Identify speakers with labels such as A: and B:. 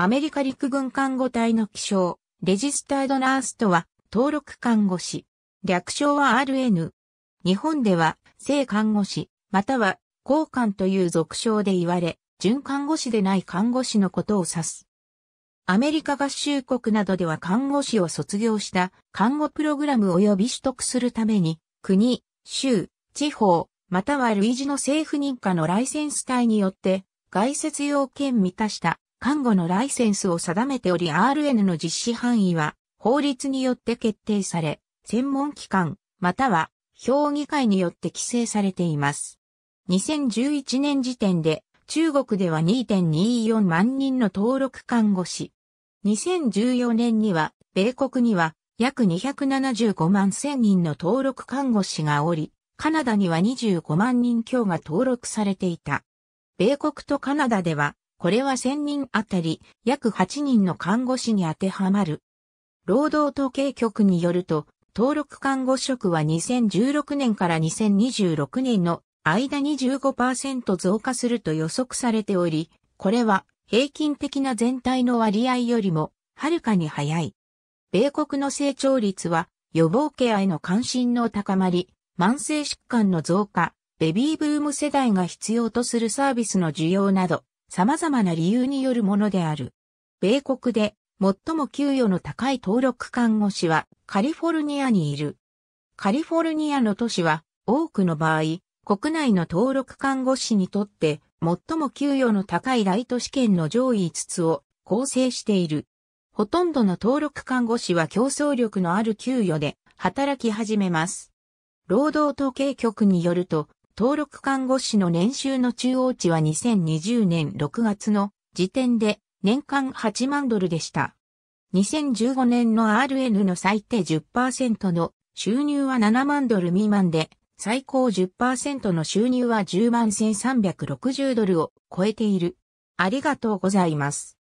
A: アメリカ陸軍看護隊の気象、レジスタードナースとは、登録看護師。略称は RN。日本では、正看護師、または、交換という俗称で言われ、準看護師でない看護師のことを指す。アメリカ合衆国などでは看護師を卒業した看護プログラム及び取得するために国、州、地方、または類似の政府認可のライセンス体によって外接要件満たした看護のライセンスを定めており RN の実施範囲は法律によって決定され、専門機関、または評議会によって規制されています。2011年時点で中国では2.24万人の登録看護師。2014年には米国には約275万1000人の登録看護師がおり、カナダには25万人強が登録されていた。米国とカナダではこれは1000人あたり約8人の看護師に当てはまる。労働統計局によると、登録看護職は2016年から2026年の間25%増加すると予測されており、これは平均的な全体の割合よりもはるかに早い。米国の成長率は予防ケアへの関心の高まり、慢性疾患の増加、ベビーブーム世代が必要とするサービスの需要など、様々な理由によるものである。米国で最も給与の高い登録看護師はカリフォルニアにいる。カリフォルニアの都市は多くの場合、国内の登録看護師にとって最も給与の高いライト試験の上位5つを構成している。ほとんどの登録看護師は競争力のある給与で働き始めます。労働統計局によると、登録看護師の年収の中央値は2020年6月の時点で年間8万ドルでした。2015年の RN の最低10%の収入は7万ドル未満で、最高10%の収入は10万1360ドルを超えている。ありがとうございます。